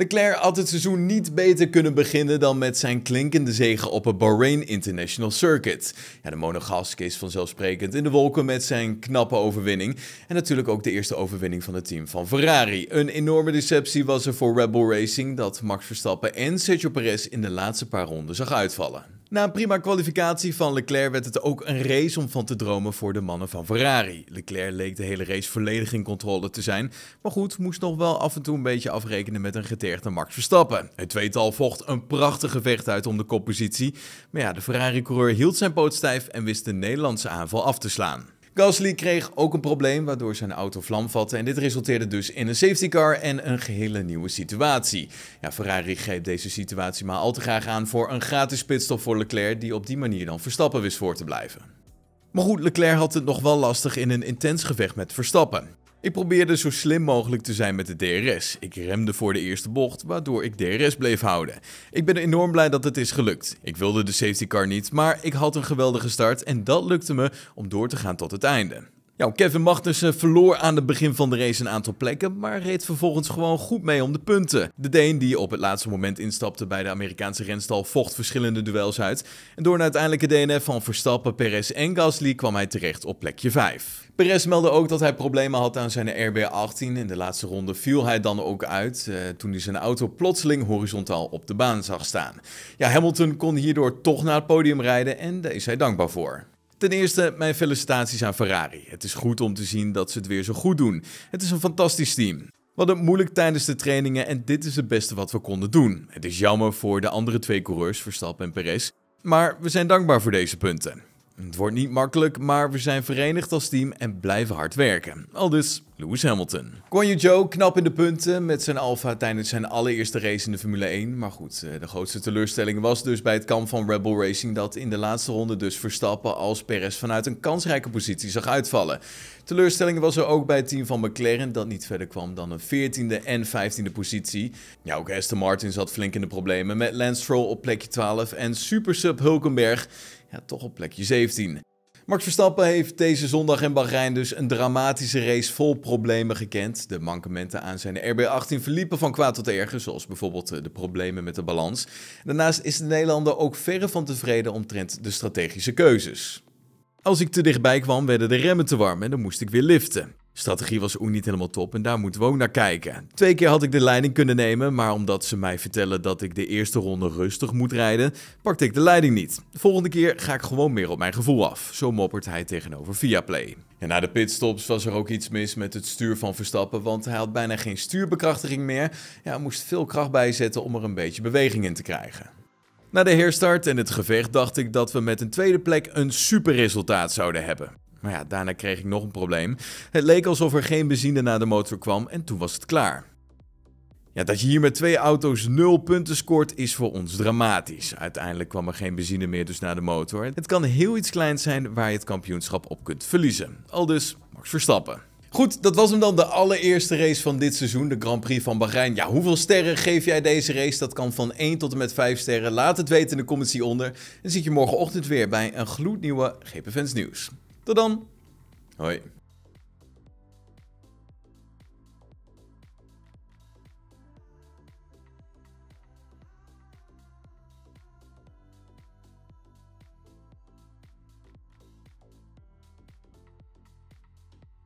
Leclerc had het seizoen niet beter kunnen beginnen dan met zijn klinkende zegen op het Bahrain International Circuit. de Monegask is vanzelfsprekend in de wolken met zijn knappe overwinning. En natuurlijk ook de eerste overwinning van het team van Ferrari. Een enorme deceptie was er voor Red Bull Racing dat Max Verstappen en Sergio Perez in de laatste paar ronden zag uitvallen. Na een prima kwalificatie van Leclerc werd het ook een race om van te dromen voor de mannen van Ferrari. Leclerc leek de hele race volledig in controle te zijn, maar goed, moest nog wel af en toe een beetje afrekenen met een getergde Max Verstappen. Het tweetal vocht een prachtige vecht uit om de koppositie, maar ja, de Ferrari-coureur hield zijn poot stijf en wist de Nederlandse aanval af te slaan. Gasly kreeg ook een probleem waardoor zijn auto vlam vatte en dit resulteerde dus in een safety car en een gehele nieuwe situatie. Ja, Ferrari greep deze situatie maar al te graag aan voor een gratis pitstop voor Leclerc die op die manier dan Verstappen wist voor te blijven. Maar goed, Leclerc had het nog wel lastig in een intens gevecht met Verstappen. Ik probeerde zo slim mogelijk te zijn met de DRS. Ik remde voor de eerste bocht, waardoor ik DRS bleef houden. Ik ben enorm blij dat het is gelukt. Ik wilde de safety car niet, maar ik had een geweldige start en dat lukte me om door te gaan tot het einde. Kevin Magnussen verloor aan het begin van de race een aantal plekken, maar reed vervolgens gewoon goed mee om de punten. De Deen, die op het laatste moment instapte bij de Amerikaanse renstal, vocht verschillende duels uit. En door een uiteindelijke DNF van Verstappen, Perez en Gasly kwam hij terecht op plekje 5. Perez meldde ook dat hij problemen had aan zijn RB18. In de laatste ronde viel hij dan ook uit eh, toen hij zijn auto plotseling horizontaal op de baan zag staan. Ja, Hamilton kon hierdoor toch naar het podium rijden en daar is hij dankbaar voor. Ten eerste mijn felicitaties aan Ferrari. Het is goed om te zien dat ze het weer zo goed doen. Het is een fantastisch team. We hadden het moeilijk tijdens de trainingen en dit is het beste wat we konden doen. Het is jammer voor de andere twee coureurs, Verstappen en Perez, maar we zijn dankbaar voor deze punten. Het wordt niet makkelijk, maar we zijn verenigd als team en blijven hard werken. Al dus Lewis Hamilton. Guan Joe knap in de punten met zijn Alfa tijdens zijn allereerste race in de Formule 1. Maar goed, eh, de grootste teleurstelling was dus bij het kamp van Rebel Racing dat in de laatste ronde dus Verstappen als Perez vanuit een kansrijke positie zag uitvallen. Teleurstelling was er ook bij het team van McLaren dat niet verder kwam dan een 14e en 15e positie. Ja, ook Aston Martin zat flink in de problemen met Lance Stroll op plekje 12 en supersub Hulkenberg ja, toch op plekje 17. Max Verstappen heeft deze zondag in Bahrein dus een dramatische race vol problemen gekend. De mankementen aan zijn RB18 verliepen van kwaad tot erger, zoals bijvoorbeeld eh, de problemen met de balans. Daarnaast is de Nederlander ook verre van tevreden omtrent de strategische keuzes. Als ik te dichtbij kwam, werden de remmen te warm en dan moest ik weer liften. Strategie was ook niet helemaal top en daar moeten we ook naar kijken. Twee keer had ik de leiding kunnen nemen, maar omdat ze mij vertellen dat ik de eerste ronde rustig moet rijden, pakte ik de leiding niet. De volgende keer ga ik gewoon meer op mijn gevoel af. Zo moppert hij tegenover Viaplay. En na de pitstops was er ook iets mis met het stuur van Verstappen, want hij had bijna geen stuurbekrachtiging meer. Ja, hij moest veel kracht bijzetten om er een beetje beweging in te krijgen. Na de herstart en het gevecht dacht ik dat we met een tweede plek een superresultaat zouden hebben. Maar ja, daarna kreeg ik nog een probleem. Het leek alsof er geen benzine naar de motor kwam en toen was het klaar. Ja, dat je hier met twee auto's nul punten scoort is voor ons dramatisch. Uiteindelijk kwam er geen benzine meer dus naar de motor. Het kan heel iets kleins zijn waar je het kampioenschap op kunt verliezen. Al dus Max Verstappen. Goed, dat was hem dan de allereerste race van dit seizoen, de Grand Prix van Bahrein. Ja, hoeveel sterren geef jij deze race? Dat kan van 1 tot en met 5 sterren. Laat het weten in de comments hieronder. En zie je morgenochtend weer bij een gloednieuwe GPFans Nieuws. Tot dan. Hoi.